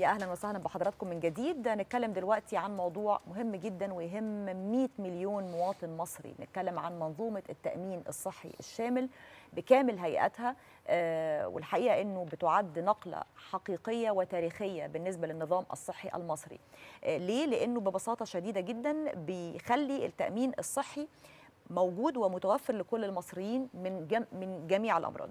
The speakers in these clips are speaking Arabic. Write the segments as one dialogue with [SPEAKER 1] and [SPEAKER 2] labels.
[SPEAKER 1] يا اهلا وسهلا بحضراتكم من جديد نتكلم دلوقتي عن موضوع مهم جدا ويهم 100 مليون مواطن مصري نتكلم عن منظومه التامين الصحي الشامل بكامل هيئاتها آه، والحقيقه انه بتعد نقله حقيقيه وتاريخيه بالنسبه للنظام الصحي المصري آه، ليه لانه ببساطه شديده جدا بيخلي التامين الصحي موجود ومتوفر لكل المصريين من جم من جميع الامراض.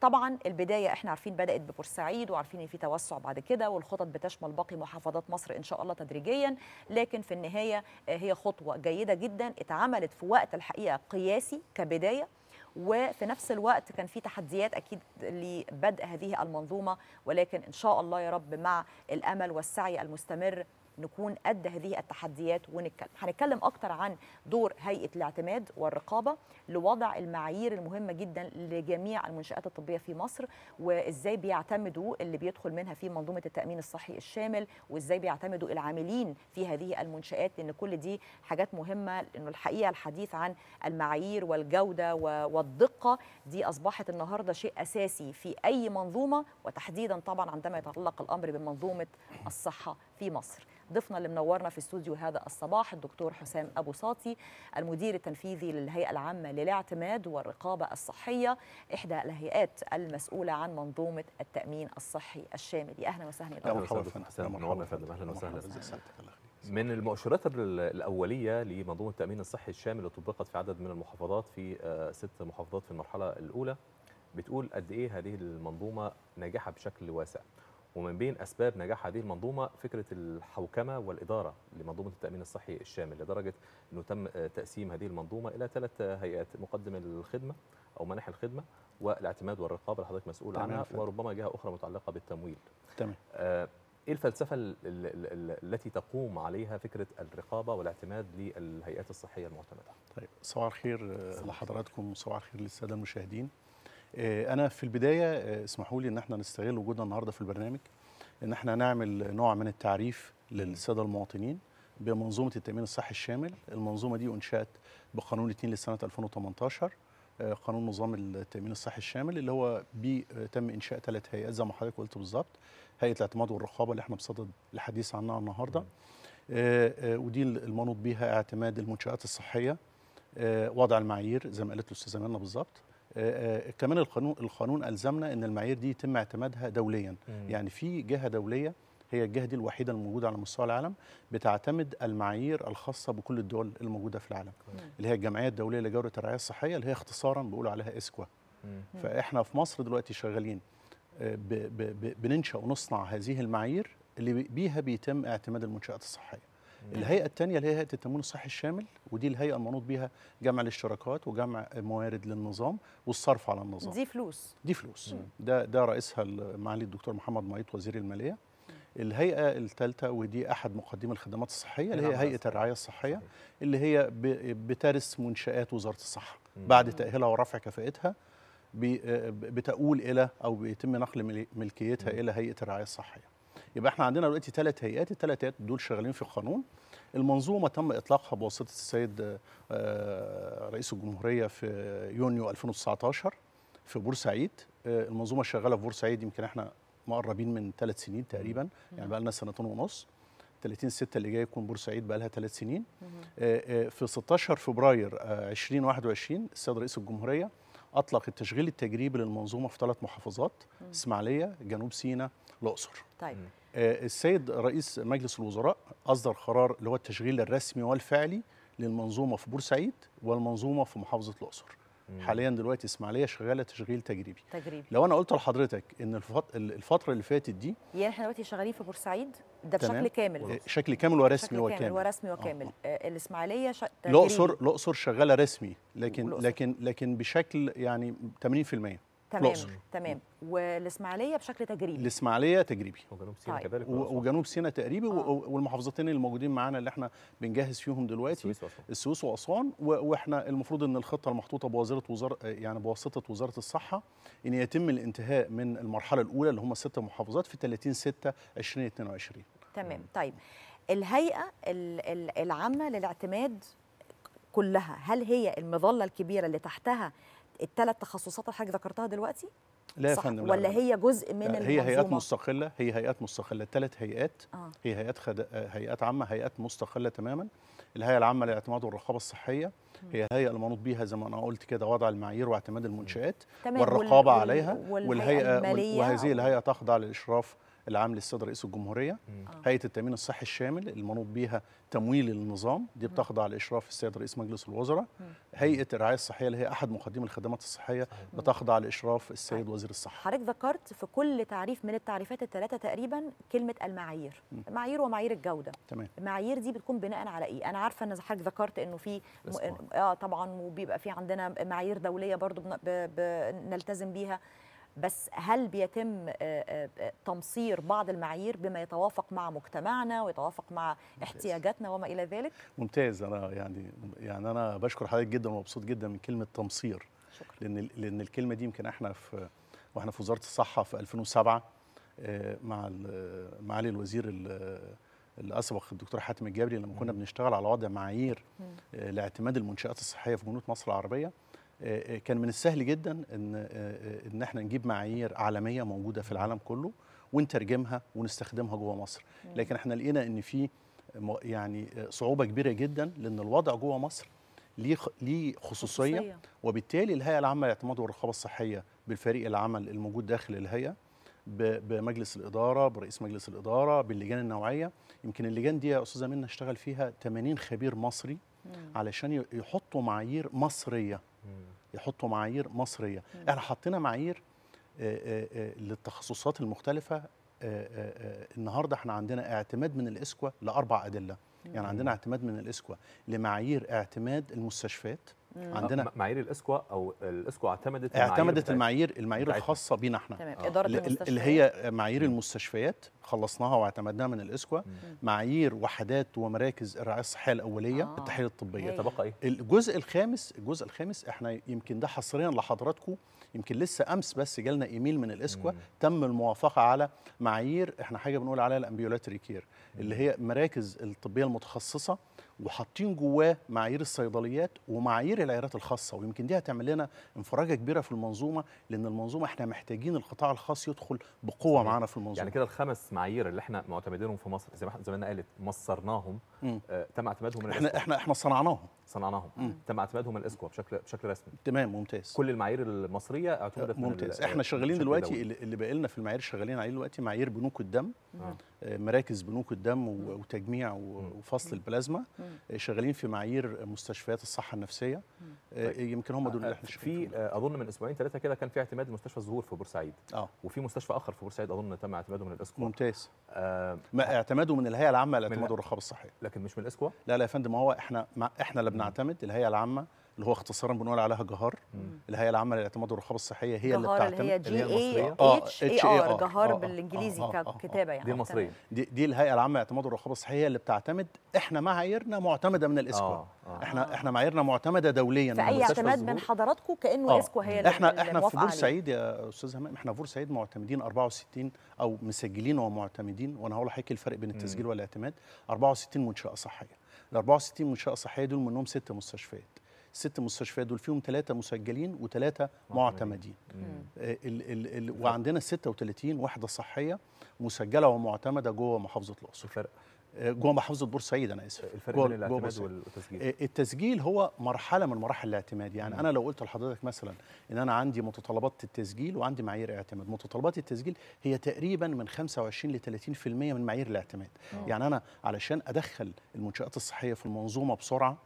[SPEAKER 1] طبعا البدايه احنا عارفين بدات ببورسعيد وعارفين ان في توسع بعد كده والخطط بتشمل باقي محافظات مصر ان شاء الله تدريجيا لكن في النهايه آه، هي خطوه جيده جدا اتعملت في وقت الحقيقه قياسي كبدايه وفي نفس الوقت كان في تحديات اكيد لبدء هذه المنظومه ولكن ان شاء الله يا رب مع الامل والسعي المستمر نكون قد هذه التحديات ونتكلم هنتكلم اكتر عن دور هيئه الاعتماد والرقابه لوضع المعايير المهمه جدا لجميع المنشات الطبيه في مصر وازاي بيعتمدوا اللي بيدخل منها في منظومه التامين الصحي الشامل وازاي بيعتمدوا العاملين في هذه المنشات لان كل دي حاجات مهمه لانه الحقيقه الحديث عن المعايير والجوده والدقه دي اصبحت النهارده شيء اساسي في اي منظومه وتحديدا طبعا عندما يتعلق الامر بمنظومه الصحه في مصر ضيفنا اللي منورنا في استوديو هذا الصباح الدكتور حسام أبو صاتي المدير التنفيذي للهيئة العامة للاعتماد والرقابة الصحية إحدى الهيئات المسؤولة عن منظومة التأمين الصحي الشامل أهلا وسهلا دكتور حسام منورنا فندم أهلا وسهلا نعم،
[SPEAKER 2] من المؤشرات الأولية لمنظومة التأمين الصحي الشامل اللي طبقت في عدد من المحافظات في آه، ست محافظات في المرحلة الأولى بتقول قد إيه هذه المنظومة ناجحة بشكل واسع ومن بين اسباب نجاح هذه المنظومه فكره الحوكمه والاداره لمنظومه التامين الصحي الشامل لدرجه انه تم تقسيم هذه المنظومه الى ثلاث هيئات مقدم الخدمه او منح الخدمه والاعتماد والرقابه اللي حضرتك مسؤول عنها وربما جهه اخرى متعلقه بالتمويل تمام آه ايه الفلسفه التي تقوم عليها فكره الرقابه والاعتماد للهيئات الصحيه المعتمده؟ طيب صباح الخير
[SPEAKER 3] آه، لحضراتكم وصباح الخير للساده المشاهدين. آه، انا في البدايه آه، اسمحوا لي ان احنا نستغل وجودنا النهارده في البرنامج ان احنا نعمل نوع من التعريف للساده المواطنين بمنظومه التامين الصحي الشامل المنظومه دي انشات بقانون 2 لسنه 2018 آه، قانون نظام التامين الصحي الشامل اللي هو بيه تم انشاء ثلاث هيئات زي ما حضرتك قلت بالظبط هيئه الاعتماد والرقابه اللي احنا بصدد الحديث عنها النهارده ودي المنوط بيها اعتماد المنشات الصحيه وضع المعايير زي ما قالت الاستاذه منى بالظبط آه، آه، كمان القانون القانون الزمنا ان المعايير دي يتم اعتمادها دوليا مم. يعني في جهه دوليه هي الجهه دي الوحيده الموجوده على مستوى العالم بتعتمد المعايير الخاصه بكل الدول الموجوده في العالم مم. اللي هي الجمعيه الدوليه لجوده الرعايه الصحيه اللي هي اختصارا بيقولوا عليها اسكوا فاحنا في مصر دلوقتي شغالين آه، بننشا ونصنع هذه المعايير اللي بيها بيتم اعتماد المنشات الصحيه الهيئه الثانيه اللي هي هيئه التمويل الصحي الشامل ودي الهيئه المنوط بيها جمع الاشتراكات وجمع موارد للنظام والصرف على النظام دي
[SPEAKER 1] فلوس دي فلوس مم.
[SPEAKER 3] ده ده رئيسها معالي الدكتور محمد مايط وزير الماليه الهيئه الثالثه ودي احد مقدمي الخدمات الصحيه اللي هي هيئه الرعايه الصحيه اللي هي بترس منشات وزاره الصحه بعد تاهيلها ورفع كفاءتها بتؤول الى او بيتم نقل ملكيتها الى هيئه الرعايه الصحيه يبقى احنا عندنا دلوقتي ثلاث هيئات الثلاث هيئات دول شغالين في القانون المنظومه تم اطلاقها بواسطه السيد آه، رئيس الجمهوريه في يونيو 2019 في بورسعيد آه، المنظومه شغاله في بورسعيد يمكن احنا مقربين من ثلاث سنين تقريبا يعني بقى لنا سنتين ونص 30 6 اللي جاي يكون بورسعيد بقى لها ثلاث سنين آه، في 16 فبراير 2021 السيد رئيس الجمهوريه اطلق التشغيل التجريبي للمنظومه في ثلاث محافظات اسماعيليه جنوب سيناء الاقصر طيب آه، السيد رئيس مجلس الوزراء أصدر قرار اللي هو التشغيل الرسمي والفعلي للمنظومة في بورسعيد والمنظومة في محافظة الأقصر حاليا دلوقتي اسماعيليه شغاله تشغيل تجريبي تجريبي لو انا قلت لحضرتك ان الفتره اللي فاتت دي
[SPEAKER 1] يعني احنا دلوقتي شغالين في بورسعيد ده بشكل كامل آه،
[SPEAKER 3] شكل كامل ورسمي شكل وكامل ورسمي آه، وكامل
[SPEAKER 1] آه. الاسماعيليه ش... الاقصر
[SPEAKER 3] الاقصر شغاله رسمي لكن لكن لكن بشكل يعني 80% تمام الأقصر.
[SPEAKER 1] تمام والاسماعيليه بشكل تجريبي
[SPEAKER 3] الاسماعيليه تجريبي وجنوب سيناء طيب. كذلك وجنوب سيناء تقريبي آه. والمحافظتين اللي موجودين معانا اللي احنا بنجهز فيهم دلوقتي السويس واسوان واحنا المفروض ان الخطه المحطوطه بوزاره وزاره يعني بواسطه وزاره الصحه ان يتم الانتهاء من المرحله الاولى اللي هم ست محافظات في 30 6 2022
[SPEAKER 1] تمام طيب الهيئه العامه للاعتماد كلها هل هي المظله الكبيره اللي تحتها الثلاث تخصصات اللي حضرتك ذكرتها دلوقتي لا يا فندم ولا لا. هي جزء من المنظومه هي هيئات
[SPEAKER 3] مستقله هي هيئات مستقله ثلاث هيئات آه. هي هيئات خد... هيئات عامه هيئات مستقله تماما الهيئه العامه للاعتماد والرقابه الصحيه هي الهيئه المنوط بيها زي ما انا قلت كده وضع المعايير واعتماد المنشات والرقابه وال... عليها والهيئه, والهيئة وال... وهذه الهيئه تخضع للاشراف العام للسيد رئيس الجمهوريه آه. هيئه التامين الصحي الشامل المنوط بيها تمويل النظام دي بتخضع لاشراف السيد رئيس مجلس الوزراء هيئه الرعايه الصحيه اللي هي احد مقدمي الخدمات الصحيه بتخضع لاشراف السيد طيب. وزير الصحه
[SPEAKER 1] حضرتك ذكرت في كل تعريف من التعريفات الثلاثه تقريبا كلمه المعايير المعايير ومعايير الجوده تمام المعايير دي بتكون بناء على ايه انا عارفه ان حضرتك ذكرت انه في م... اه طبعا وبيبقى في عندنا معايير دوليه برضو بن... ب... ب... نلتزم بيها بس هل بيتم آه، آه، تمصير بعض المعايير بما يتوافق مع مجتمعنا ويتوافق مع ممتاز. احتياجاتنا وما الى ذلك
[SPEAKER 3] ممتاز انا يعني يعني انا بشكر حضرتك جدا ومبسوط جدا من كلمه تمصير شكرا. لان لان الكلمه دي يمكن احنا في واحنا في وزاره الصحه في 2007 آه، مع معالي الوزير الاسبق الدكتور حاتم الجابري لما كنا بنشتغل على وضع معايير لاعتماد المنشات الصحيه في بنوك مصر العربيه آه، آه، كان من السهل جدا ان آه، ان احنا نجيب معايير عالميه موجوده في العالم كله ونترجمها ونستخدمها جوه مصر لكن احنا لقينا ان في يعني صعوبه كبيره جدا لان الوضع جوه مصر ليه ليه خصوصيه وبالتالي الهيئه العامه للاعتماد والرقابه الصحيه بالفريق العمل الموجود داخل الهيئه بمجلس الاداره برئيس مجلس الاداره باللجان النوعيه يمكن اللجان دي يا استاذه منى اشتغل فيها 80 خبير مصري علشان يحطوا معايير مصريه يحطوا معايير مصريه احنا حطينا معايير آه، آه، آه، للتخصصات المختلفه النهارده احنا عندنا اعتماد من الاسكوا لاربع ادله يعني عندنا اعتماد من الاسكوا لمعايير اعتماد المستشفيات عندنا معايير الاسكوا او الاسكوا اعتمدت اعتمدت المعايير المعايير الخاصه بينا احنا تمام اداره المستشفيات اللي هي معايير المستشفيات خلصناها واعتمدناها من الاسكوا معايير وحدات ومراكز الرعايه الصحيه الاوليه آه. التحاليل الطبيه تبقى ايه الجزء الخامس الجزء الخامس احنا يمكن ده حصريا لحضراتكم يمكن لسه امس بس جالنا ايميل من الاسكوا تم الموافقه على معايير احنا حاجه بنقول عليها الامبيولاتري كير اللي هي مراكز الطبيه المتخصصه وحاطين جواه معايير الصيدليات ومعايير العيارات الخاصه ويمكن دي هتعمل لنا انفراجه كبيره في المنظومه لان المنظومه احنا محتاجين القطاع الخاص يدخل بقوه معانا في المنظومه يعني
[SPEAKER 2] كده الخمس معايير اللي احنا معتمدينهم في مصر زي ما زمان قالت مصرناهم آه تم اعتمادهم من احنا احنا احنا صنعناهم صنعناهم مم. تم اعتمادهم من الاسكوا بشكل بشكل رسمي تمام ممتاز كل المعايير المصريه اعتمدت ممتاز من احنا شغالين دلوقتي اللي باقي لنا في
[SPEAKER 3] المعايير شغالين عليه دلوقتي معايير بنوك الدم مم. نعم. مراكز بنوك الدم وتجميع وفصل البلازما آه، شغالين في معايير مستشفيات الصحه النفسيه آه، طيب. يمكن
[SPEAKER 2] هم دول اللي آه، احنا في اظن من اسبوعين ثلاثه كده كان في اعتماد لمستشفى الزهور في بورسعيد اه وفي مستشفى اخر في بورسعيد اظن تم اعتماده من الاسكوا ممتاز آه اعتماده من الهيئه العامه لاعتماد الرقابه الصحيه
[SPEAKER 3] لكن مش من الاسكوا لا لا يا فندم هو احنا احنا اللي بنعتمد الهيئه العامه اللي هو اختصارا بنقول عليها جهار الهيئه العامه للاعتماد والرقابه الصحيه هي اللي بتعتمد اللي هي جي اي اتش اي ار جهار آه، آه، آه، بالانجليزي
[SPEAKER 1] ككتابه يعني دي المصريه
[SPEAKER 3] دي, دي الهيئه العامه للاعتماد والرقابه الصحيه اللي بتعتمد احنا معاييرنا معتمده من الاسكو آه آه احنا احنا معاييرنا معتمده دوليا في اي اعتماد من
[SPEAKER 1] حضراتكم كانه آه اسكو هي احنا احنا في بورسعيد
[SPEAKER 3] يا استاذ همام احنا في بورسعيد معتمدين 64 او مسجلين ومعتمدين وانا هقول لحضرتك الفرق بين التسجيل والاعتماد 64 منشاه صحيه ال 64 منشاه صحيه دول منهم ست مستشفيات ست مستشفيات دول فيهم ثلاثه مسجلين وثلاثه معتمدين آه، ال ال ال وعندنا 36 وحده صحيه مسجله ومعتمده جوه محافظه الاقصر الفرق آه، جوه محافظه بورسعيد انا اسف الفرق بين الاعتماد والتسجيل آه، التسجيل هو مرحله من مراحل الاعتماد يعني مم. انا لو قلت لحضرتك مثلا ان انا عندي متطلبات التسجيل وعندي معايير اعتماد متطلبات التسجيل هي تقريبا من 25 ل 30% من معايير الاعتماد مم. يعني انا علشان ادخل المنشات الصحيه في المنظومه بسرعه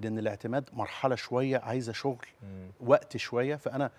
[SPEAKER 3] لان الاعتماد مرحله شويه عايزه شغل وقت شويه فانا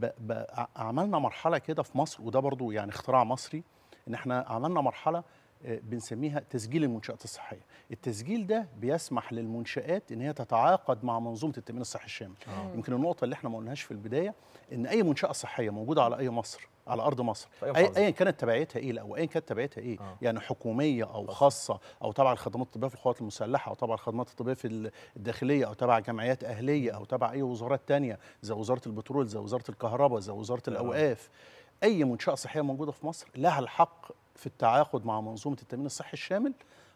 [SPEAKER 3] ب... ب... عملنا مرحله كده في مصر وده برضو يعني اختراع مصري ان احنا عملنا مرحله بنسميها تسجيل المنشآت الصحية التسجيل ده بيسمح للمنشآت إن هي تتعاقد مع منظومة التأمين الصحي الشامل آه. يمكن النقطة اللي احنا ما قلناهاش في البداية إن أي منشأة صحية موجودة على أي مصر على أرض مصر أي أيا كانت تبعيتها إيه أو أيا كانت تبعيتها إيه آه. يعني حكومية أو خاصة أو تبع الخدمات الطبية في القوات المسلحة أو تبع الخدمات الطبية في الداخلية أو تبع جمعيات أهلية أو تبع أي وزارات تانية زي وزارة البترول زي وزارة الكهرباء زي وزارة الأوقاف آه. أي منشأة صحية موجودة في مصر لها الحق في التعاقد مع منظومه التامين الصحي الشامل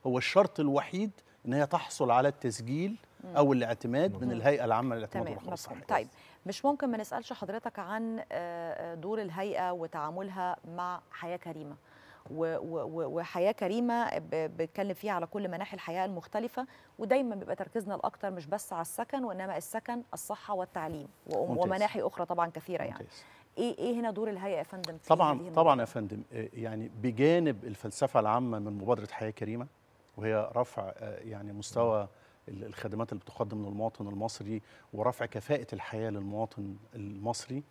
[SPEAKER 3] هو الشرط الوحيد ان هي تحصل على التسجيل او الاعتماد من الهيئه العامه للاعتماد والخدمات
[SPEAKER 1] طيب مش ممكن ما نسالش حضرتك عن آه، آه، دور الهيئه وتعاملها مع حياه كريمه وحياه كريمه بنتكلم فيها على كل مناحي الحياه المختلفه ودايما بيبقى تركيزنا الاكثر مش بس على السكن وانما السكن الصحه والتعليم ومناحي اخرى طبعا كثيره يعني ممتاز. ايه ايه هنا دور الهيئه يا فندم طبعا طبعا
[SPEAKER 3] يا فندم آه، يعني بجانب الفلسفه العامه من مبادره حياه كريمه وهي رفع آه، يعني مستوى نعم. الخدمات اللي بتقدم للمواطن المصري ورفع كفاءه الحياه للمواطن المصري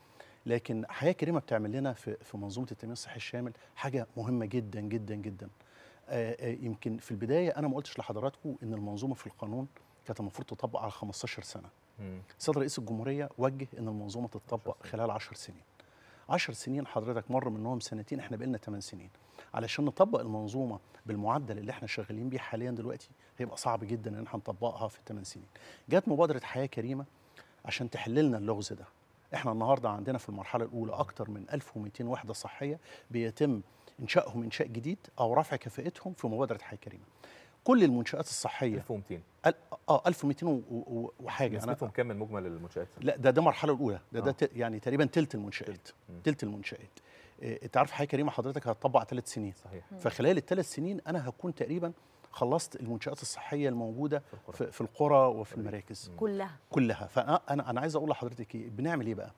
[SPEAKER 3] لكن حياه كريمه بتعمل لنا في في منظومه التامين الصحي الشامل حاجه مهمه جدا جدا جدا آه، يمكن في البدايه انا ما قلتش لحضراتكم ان المنظومه في القانون كانت المفروض تطبق على 15 سنه السيد رئيس الجمهوريه وجه ان المنظومه تتطبق خلال 10 سنين 10 سنين حضرتك مر منهم سنتين احنا بقالنا 8 سنين علشان نطبق المنظومه بالمعدل اللي احنا شغالين بيه حاليا دلوقتي هيبقى صعب جدا ان احنا نطبقها في 8 سنين جت مبادره حياه كريمه عشان تحل لنا اللغز ده احنا النهارده عندنا في المرحله الاولى اكتر من 1200 وحده صحيه بيتم انشائهم انشاء جديد او رفع كفاءتهم في مبادره حياه كريمه كل المنشات الصحيه 1200 اه 1200 وحاجه نسبتهم
[SPEAKER 2] كام من مجمل المنشات؟ لا
[SPEAKER 3] ده ده المرحله الاولى ده آه. ده يعني تقريبا ثلث المنشات ثلث المنشات آه، انت عارف حاجه كريمه حضرتك هتطبع ثلاث سنين صحيح فخلال الثلاث سنين انا هكون تقريبا خلصت المنشات الصحيه الموجوده في القرى, في القرى وفي المراكز كلها كلها فانا انا عايز اقول لحضرتك ايه بنعمل ايه بقى؟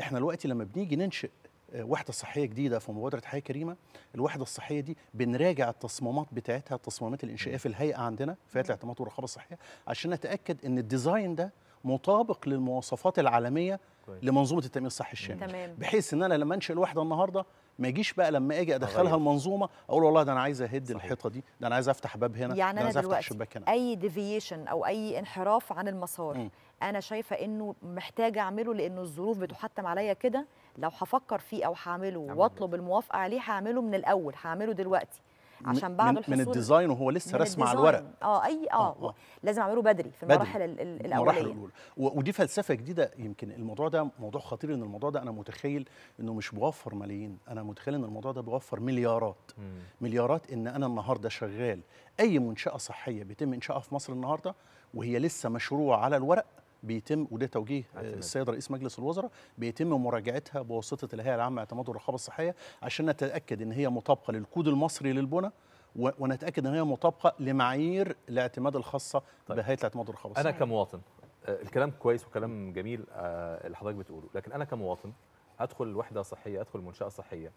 [SPEAKER 3] احنا دلوقتي لما بنيجي ننشئ آه، وحده صحيه جديده في مبادره حياه كريمه الوحده الصحيه دي بنراجع التصميمات بتاعتها التصميمات الانشائيه في الهيئه عندنا في هيئه الاعتماد والرقابه الصحيه عشان نتاكد ان الديزاين ده مطابق للمواصفات العالميه كويس. لمنظومه التامين الصحي الشامل تمام. بحيث ان انا لما انشئ الوحده النهارده ما يجيش بقى لما اجي ادخلها المنظومه اقول والله ده انا عايز اهد صحيح. الحيطه دي ده انا عايز افتح باب هنا يعني ده انا عايز افتح شباك هنا
[SPEAKER 1] اي ديفيشن او اي انحراف عن المسار م. انا شايفه انه محتاجه اعمله لانه الظروف بتحتم عليا كده لو هفكر فيه او هعمله واطلب الموافقه عليه هعمله من الاول هعمله دلوقتي عشان بعد من الحصول من الديزاين
[SPEAKER 3] وهو لسه رسم على الورق
[SPEAKER 1] اه اي اه, آه. آه. لازم اعمله بدري في المراحل الاوليه الاولى
[SPEAKER 3] ودي فلسفه جديده يمكن الموضوع ده موضوع خطير ان الموضوع ده انا متخيل انه مش بيوفر ملايين انا متخيل ان الموضوع ده بيوفر مليارات مم. مليارات ان انا النهارده شغال اي منشاه صحيه بيتم انشائها في مصر النهارده وهي لسه مشروع على الورق بيتم وده توجيه آه، السيد رئيس مجلس الوزراء بيتم مراجعتها بواسطه الهيئه العامه لاعتماد الرقابه الصحيه عشان نتاكد ان هي مطابقه للكود المصري للبنى ونتاكد ان هي مطابقه لمعايير الاعتماد الخاصه طيب. بهيئه الاعتماد
[SPEAKER 2] الرقابه الصحيه انا كمواطن آه، الكلام كويس وكلام جميل آه، اللي حضرتك بتقوله لكن انا كمواطن ادخل وحده صحيه ادخل منشاه صحيه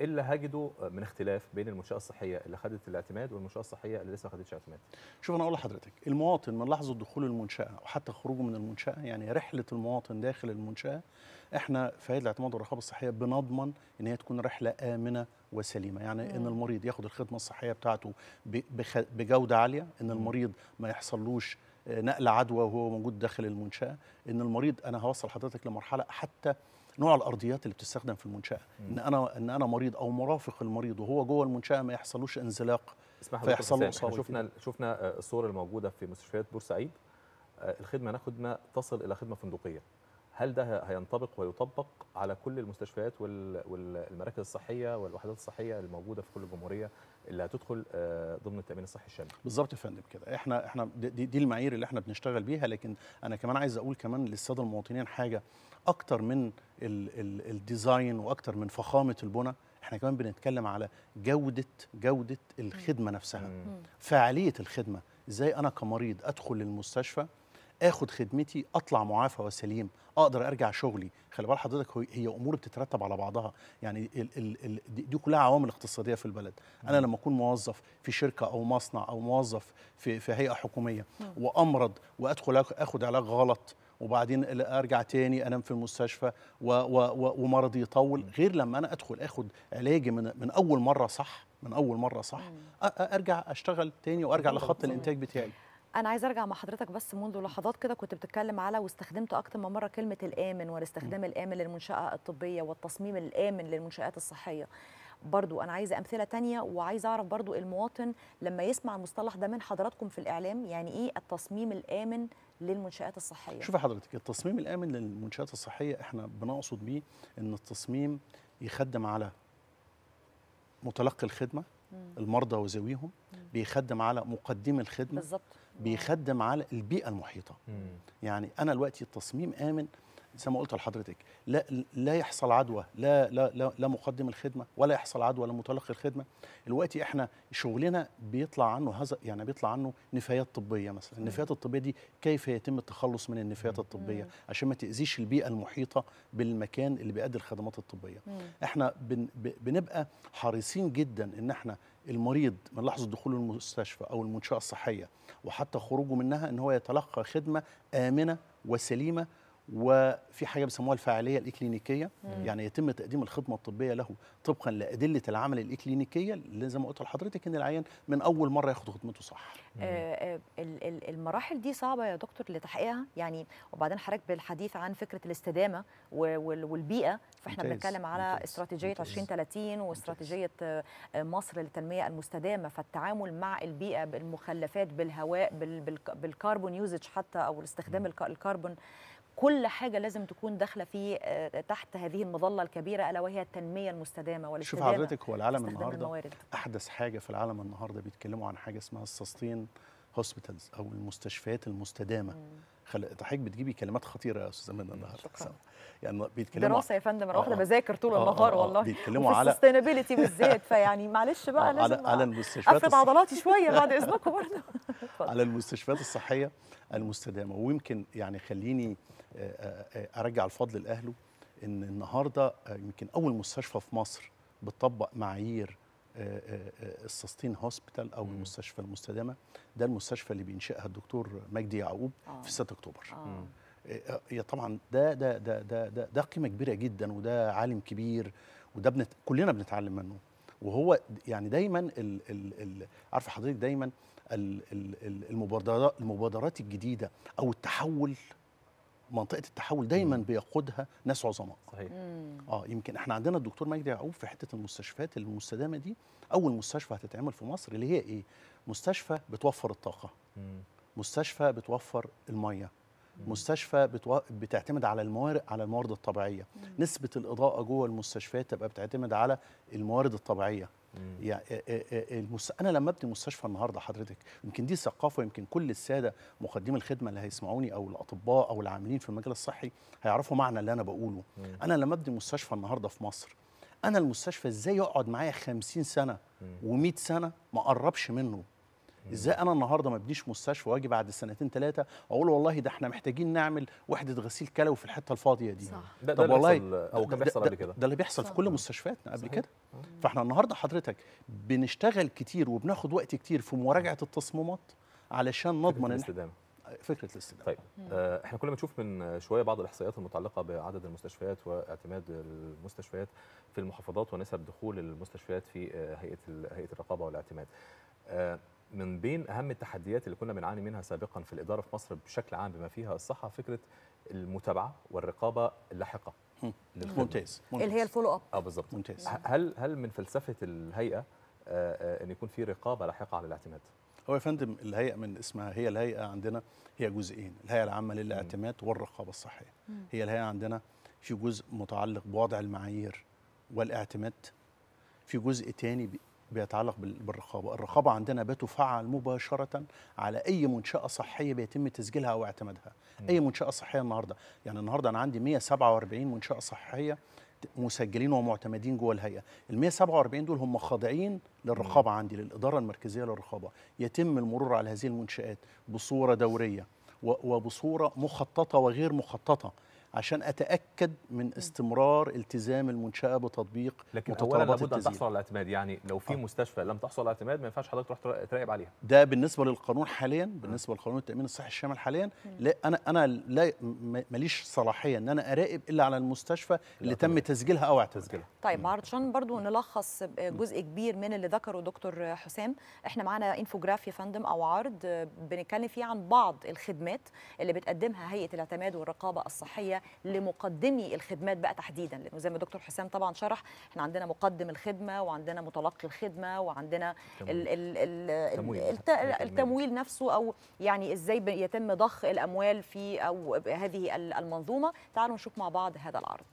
[SPEAKER 2] الا هجده من اختلاف بين المنشاه الصحيه اللي خدت الاعتماد والمنشاه الصحيه اللي لسه ما خدتش اعتماد
[SPEAKER 3] شوف انا اقول لحضرتك المواطن من لحظه دخول المنشاه وحتى خروجه من المنشاه يعني رحله المواطن داخل المنشاه احنا في هيئه الاعتماد والرقابه الصحيه بنضمن ان هي تكون رحله امنه وسليمه يعني مم. ان المريض ياخد الخدمه الصحيه بتاعته بجوده عاليه ان المريض ما يحصلوش آه، نقل عدوى وهو موجود داخل المنشاه ان المريض انا هوصل حضرتك لمرحله حتى نوع الارضيات اللي بتستخدم في المنشاه ان انا ان انا مريض او مرافق المريض وهو جوه المنشاه ما يحصلوش انزلاق فيحصل له اصابه شفنا
[SPEAKER 2] شفنا آه، الصور الموجوده في مستشفيات بورسعيد آه، الخدمه ما تصل الى خدمه فندقيه هل ده هينطبق ويطبق على كل المستشفيات والمراكز الصحيه والوحدات الصحيه الموجوده في كل الجمهوريه اللي هتدخل آه، ضمن التامين الصحي الشامل
[SPEAKER 3] بالظبط يا فندم كده احنا احنا دي, دي المعايير اللي احنا بنشتغل بيها لكن انا كمان عايز اقول كمان للساده المواطنين حاجه اكتر من الديزاين واكتر من فخامه البنى احنا كمان بنتكلم على جوده جوده الخدمه نفسها فعاليه الخدمه ازاي انا كمريض ادخل للمستشفى اخد خدمتي اطلع معافى وسليم اقدر ارجع شغلي خلي بال حضرتك هي امور بتترتب على بعضها يعني ال ال ال دي كلها عوامل اقتصاديه في البلد انا لما اكون موظف في شركه او مصنع او موظف في في هيئه حكوميه وامرض وادخل اخد علاج غلط وبعدين ارجع تاني انام في المستشفى و و و ومرضي يطول غير لما انا ادخل اخد علاجي من من اول مره صح من اول مره صح ارجع اشتغل تاني وارجع لخط الانتاج
[SPEAKER 1] بتاعي انا عايزه ارجع مع حضرتك بس منذ لحظات كده كنت بتتكلم على واستخدمت اكتر من مره كلمه الامن والاستخدام الامن للمنشاه الطبيه والتصميم الامن للمنشات الصحيه برضو أنا عايزة أمثلة تانية وعايزة أعرف برضو المواطن لما يسمع المصطلح ده من حضراتكم في الإعلام يعني إيه التصميم الآمن للمنشآت الصحية شوف
[SPEAKER 3] حضرتك التصميم الآمن للمنشآت الصحية إحنا بنقصد بيه أن التصميم يخدم على متلقي الخدمة المرضى وذويهم بيخدم على مقدمي الخدمة بالظبط بيخدم على البيئه المحيطه مم. يعني انا دلوقتي التصميم امن زي ما قلت لحضرتك لا لا يحصل عدوى لا لا لا, لا مقدم الخدمه ولا يحصل عدوى لمتلقي الخدمه دلوقتي احنا شغلنا بيطلع عنه هذا يعني بيطلع عنه نفايات طبيه مثلا النفايات الطبيه دي كيف يتم التخلص من النفايات الطبيه عشان ما تاذيش البيئه المحيطه بالمكان اللي بيقدم الخدمات الطبيه احنا بن بنبقى حريصين جدا ان احنا المريض من لحظه دخوله المستشفى او المنشاه الصحيه وحتى خروجه منها ان هو يتلقى خدمه امنه وسليمه وفي حاجه بيسموها الفاعليه الاكلينيكيه مم. يعني يتم تقديم الخدمه الطبيه له طبقا لادله العمل الاكلينيكيه اللي زي ما قلت لحضرتك ان العيان من اول مره ياخد خدمته صح
[SPEAKER 1] آه, آه، المراحل دي صعبه يا دكتور لتحقيقها يعني وبعدين حضرتك بالحديث عن فكره الاستدامه والبيئه فاحنا بنتكلم على ممتاز. استراتيجيه 2030 واستراتيجيه آه، آه، مصر للتنميه المستدامه فالتعامل مع البيئه بالمخلفات بالهواء بالكربون يوزج حتى او استخدام الكربون كل حاجه لازم تكون داخله في آه، تحت هذه المظله الكبيره الا وهي التنميه المستدامه والاستدامه شوف حضرتك
[SPEAKER 3] هو العالم النهارده الموارد. احدث حاجه في العالم النهارده بيتكلموا عن حاجه اسمها السستين هوسبيتالز او المستشفيات المستدامه مم. خل... بتجيبي كلمات خطيره يا استاذ منى النهارده يعني بيتكلموا دراسه يا فندم انا آه، واخده آه.
[SPEAKER 1] بذاكر طول النهار والله بيتكلموا على السستينابيلتي بالذات فيعني معلش بقى لازم على, على المستشفيات افرد عضلاتي شويه بعد اذنكم برضه
[SPEAKER 2] على
[SPEAKER 3] المستشفيات الصحيه المستدامه ويمكن يعني خليني ارجع الفضل لاهله ان النهارده يمكن اول مستشفى في مصر بتطبق معايير آه، آه، آه، السستين هوسبيتال او المستشفى المستدامه ده المستشفى اللي بينشئها الدكتور مجدي يعقوب آه. في 6 اكتوبر آه. يا طبعا ده ده ده ده ده, ده قيمه كبيره جدا وده عالم كبير وده بنت كلنا بنتعلم منه وهو يعني دايما ال ال ال عارفه حضرتك دايما المبادرات المبادرات الجديده او التحول منطقه التحول دايما بيقودها ناس عظماء صحيح اه يمكن احنا عندنا الدكتور مجدي يعقوب في حته المستشفيات المستدامه دي اول مستشفى هتتعمل في مصر اللي هي ايه مستشفى بتوفر الطاقه مم. مستشفى بتوفر الميه مم. مستشفى بتو... بتعتمد على الموارد على الموارد الطبيعيه مم. نسبه الاضاءه جوه المستشفيات تبقى بتعتمد على الموارد الطبيعيه يعني المس... انا لما ابني مستشفى النهارده حضرتك يمكن دي ثقافه يمكن كل الساده مقدمي الخدمه اللي هيسمعوني او الاطباء او العاملين في المجال الصحي هيعرفوا معنى اللي انا بقوله مم. انا لما ابني مستشفى النهارده في مصر انا المستشفى ازاي يقعد معايا 50 سنه و100 سنه ما اقربش منه ازاي انا النهارده ما ابنيش مستشفى واجي بعد سنتين ثلاثه اقول والله ده احنا محتاجين نعمل وحده غسيل كلوي في الحته الفاضيه دي صح. ده طب ده والله او كان بيحصل قبل كده ده اللي بيحصل في كل مستشفياتنا قبل كده فاحنا النهارده حضرتك بنشتغل كتير وبناخد وقت كتير في مراجعه التصميمات
[SPEAKER 2] علشان نضمن الاستدامه فكره الاستدامه طيب آه احنا كنا بنشوف من شويه بعض الاحصائيات المتعلقه بعدد المستشفيات واعتماد المستشفيات في المحافظات ونسب دخول المستشفيات في آه، هيئه هيئه الرقابه والاعتماد آه من بين اهم التحديات اللي كنا بنعاني منها سابقا في الاداره في مصر بشكل عام بما فيها الصحه فكره المتابعه والرقابه اللاحقه ممتاز. اللي هي الفولو اب اه بالظبط ممتاز هل هل من فلسفه الهيئه آه، آه، ان يكون في رقابه لاحقه على الاعتماد هو يا فندم الهيئه
[SPEAKER 3] من اسمها هي الهيئه عندنا هي جزئين الهيئه العامه للاعتماد والرقابه الصحيه هي الهيئه عندنا في جزء متعلق بوضع المعايير والاعتماد في جزء تاني بيتعلق بالرقابه، الرقابه عندنا بتفعل مباشره على اي منشاه صحيه بيتم تسجيلها او اعتمادها، اي منشاه صحيه النهارده، يعني النهارده انا عندي 147 منشاه صحيه مسجلين ومعتمدين جوه الهيئه، ال 147 دول هم خاضعين للرقابه عندي للاداره المركزيه للرقابه، يتم المرور على هذه المنشات بصوره دوريه وبصوره مخططه وغير مخططه، عشان اتاكد من استمرار التزام المنشاه بتطبيق لكن اولا لابد ان تحصل
[SPEAKER 2] على الاعتماد يعني لو في آه. مستشفى لم تحصل على اعتماد ما ينفعش حضرتك تروح تراقب عليها
[SPEAKER 3] ده بالنسبه للقانون حاليا بالنسبه لقانون التامين الصحي الشامل حاليا لا انا انا لا ماليش صلاحيه ان انا اراقب الا على المستشفى اللي تم تسجيلها او اعتزالها
[SPEAKER 1] طيب عشان برضو نلخص جزء كبير من اللي ذكره دكتور حسام احنا معانا انفوجرافيا يا فندم او عرض بنتكلم فيه عن بعض الخدمات اللي بتقدمها هيئه الاعتماد والرقابه الصحيه لمقدمي الخدمات بقى تحديدا لانه زي ما دكتور حسام طبعا شرح احنا عندنا مقدم الخدمه وعندنا متلقي الخدمه وعندنا ال ال ال التمويل نفسه او يعني ازاي يتم ضخ الاموال في او هذه المنظومه تعالوا نشوف مع بعض هذا العرض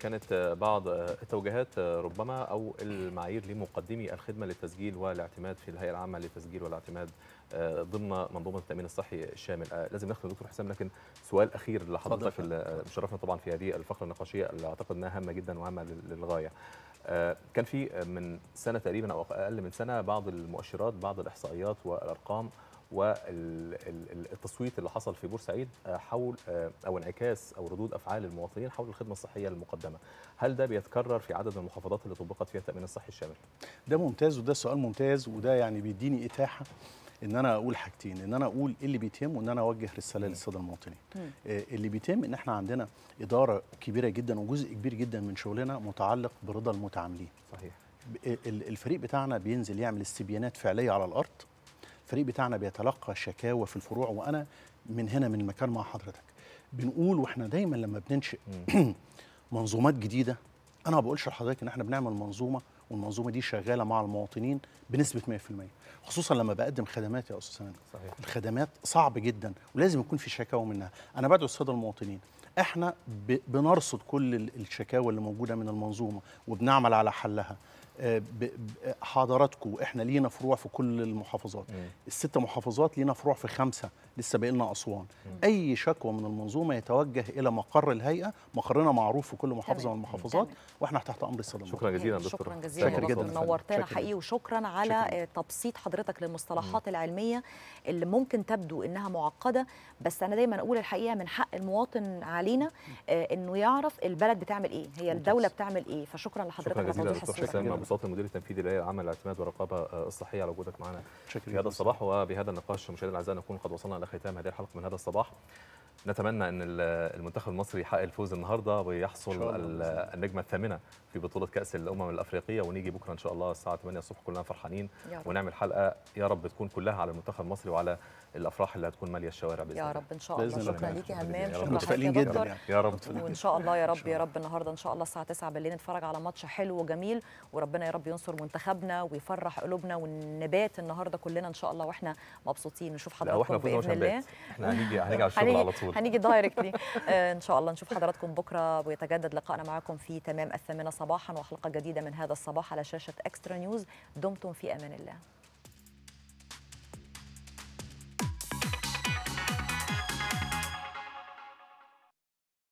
[SPEAKER 2] كانت بعض التوجيهات ربما او المعايير لمقدمي الخدمه للتسجيل والاعتماد في الهيئه العامه للتسجيل والاعتماد آه، ضمن منظومه التامين الصحي الشامل آه، لازم نختم دكتور حسام لكن سؤال اخير لحضرتك آه، مشرفنا طبعا في هذه الفقره النقاشيه اللي اعتقد انها هامه جدا وهامه للغايه كان في من سنه تقريبا او اقل من سنه بعض المؤشرات بعض الاحصائيات والارقام والتصويت اللي حصل في بورسعيد آه، حول آه، او انعكاس او ردود افعال المواطنين حول الخدمه الصحيه المقدمه هل ده بيتكرر في عدد المحافظات اللي طبقت فيها التامين الصحي الشامل
[SPEAKER 3] ده ممتاز وده سؤال ممتاز وده يعني بيديني اتاحه ان انا اقول حاجتين ان انا اقول إيه اللي بيتم وان انا اوجه رساله للساده المواطنين آه، اللي بيتم ان احنا عندنا اداره كبيره جدا وجزء كبير جدا من شغلنا متعلق برضا المتعاملين صحيح الفريق بتاعنا بينزل يعمل استبيانات فعليه على الارض الفريق بتاعنا بيتلقى شكاوى في الفروع وانا من هنا من المكان مع حضرتك بنقول واحنا دايما لما بننشئ منظومات جديده انا ما بقولش لحضرتك ان احنا بنعمل منظومه والمنظومه دي شغاله مع المواطنين بنسبه 100% خصوصا لما بقدم خدمات يا استاذ سامي الخدمات صعب جدا ولازم يكون في شكاوى منها انا بدعو الساده المواطنين احنا بنرصد كل الشكاوى اللي موجوده من المنظومه وبنعمل على حلها آه، حضراتكم احنا لينا فروع في كل المحافظات الست محافظات لينا فروع في خمسه لسه باقي اسوان اسوان اي شكوى من المنظومه يتوجه الى مقر الهيئه مقرنا معروف في كل محافظه من المحافظات واحنا تحت امر
[SPEAKER 1] السلام شكرا جزيلا دكتور شكرا جزيلا نورتنا حقيقي وشكرا على شكرا. آه، تبسيط حضرتك للمصطلحات العلميه اللي ممكن تبدو انها معقده بس انا دايما اقول الحقيقه من حق المواطن علينا آه، انه يعرف البلد بتعمل ايه هي الدوله بتعمل ايه فشكرا لحضرتك على
[SPEAKER 2] سلطه المدير التنفيذي للهيئه العامه للاعتماد والرقابه آه، الصحيه على وجودك معنا في هذا الصباح وبهذا النقاش مشاهدينا الاعزاء نكون قد وصلنا الى ختام هذه الحلقه من هذا الصباح نتمنى ان المنتخب المصري يحقق الفوز النهارده ويحصل النجمه الثامنه في بطوله كاس الامم الافريقيه ونيجي بكره ان شاء الله الساعه 8 الصبح كلنا فرحانين ونعمل حلقه يا رب تكون كلها على المنتخب المصري وعلى الافراح اللي هتكون ماليه الشوارع باذن الله يا رب ان شاء الله شكرا ليكي همام شكرا متفائلين جدا يعني. يا رب وان شاء
[SPEAKER 1] الله يا رب يا رب النهارده ان شاء الله الساعه 9 بالليل نتفرج على ماتش حلو وجميل وربنا يا رب ينصر منتخبنا ويفرح قلوبنا والنبات النهارده كلنا ان شاء الله واحنا مبسوطين نشوف حضراتكم باذن الله احنا هنيجي هنيجي على الشغل على طول الله هنيجي دايركتلي آه، ان شاء الله نشوف حضراتكم بكره ويتجدد لقائنا معكم في تمام الثامنه صباحا وحلقه جديده من هذا الصباح على شاشه اكسترا نيوز دمتم في امان الله